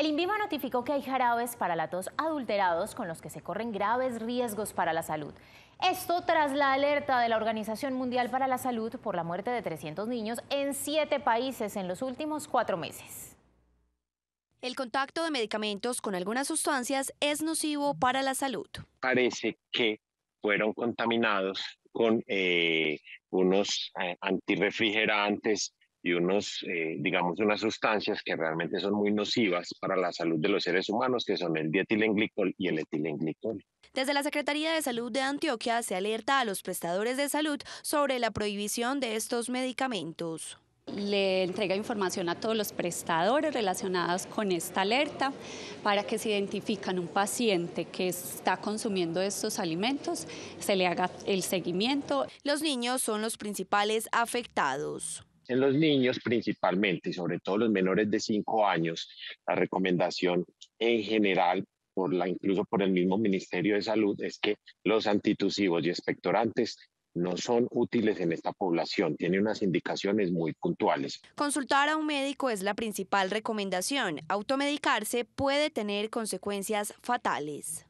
El INVIMA notificó que hay jarabes para la tos adulterados con los que se corren graves riesgos para la salud. Esto tras la alerta de la Organización Mundial para la Salud por la muerte de 300 niños en siete países en los últimos cuatro meses. El contacto de medicamentos con algunas sustancias es nocivo para la salud. Parece que fueron contaminados con eh, unos eh, antirrefrigerantes y unos, eh, digamos, unas sustancias que realmente son muy nocivas para la salud de los seres humanos, que son el dietilenglicol y el etilenglicol. Desde la Secretaría de Salud de Antioquia se alerta a los prestadores de salud sobre la prohibición de estos medicamentos le entrega información a todos los prestadores relacionados con esta alerta para que se identifican un paciente que está consumiendo estos alimentos, se le haga el seguimiento. Los niños son los principales afectados. En los niños principalmente, y sobre todo los menores de 5 años, la recomendación en general, por la, incluso por el mismo Ministerio de Salud, es que los antitusivos y expectorantes no son útiles en esta población, tiene unas indicaciones muy puntuales. Consultar a un médico es la principal recomendación. Automedicarse puede tener consecuencias fatales.